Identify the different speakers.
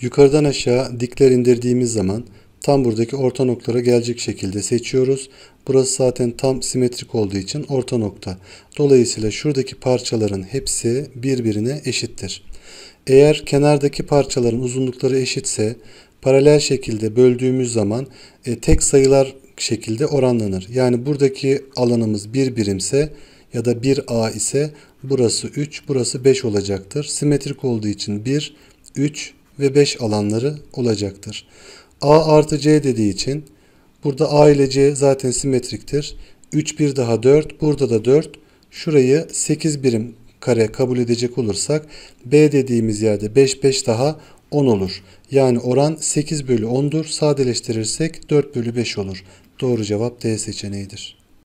Speaker 1: Yukarıdan aşağı dikler indirdiğimiz zaman tam buradaki orta noktalara gelecek şekilde seçiyoruz. Burası zaten tam simetrik olduğu için orta nokta. Dolayısıyla şuradaki parçaların hepsi birbirine eşittir. Eğer kenardaki parçaların uzunlukları eşitse paralel şekilde böldüğümüz zaman e, tek sayılar şekilde oranlanır. Yani buradaki alanımız bir birimse ya da bir a ise burası 3, burası 5 olacaktır. Simetrik olduğu için 1, 3, ve 5 alanları olacaktır. A artı C dediği için burada A ile C zaten simetriktir. 3 bir daha 4 burada da 4 şurayı 8 birim kare kabul edecek olursak B dediğimiz yerde 5 5 daha 10 olur. Yani oran 8 bölü 10'dur. Sadeleştirirsek 4 bölü 5 olur. Doğru cevap D seçeneğidir.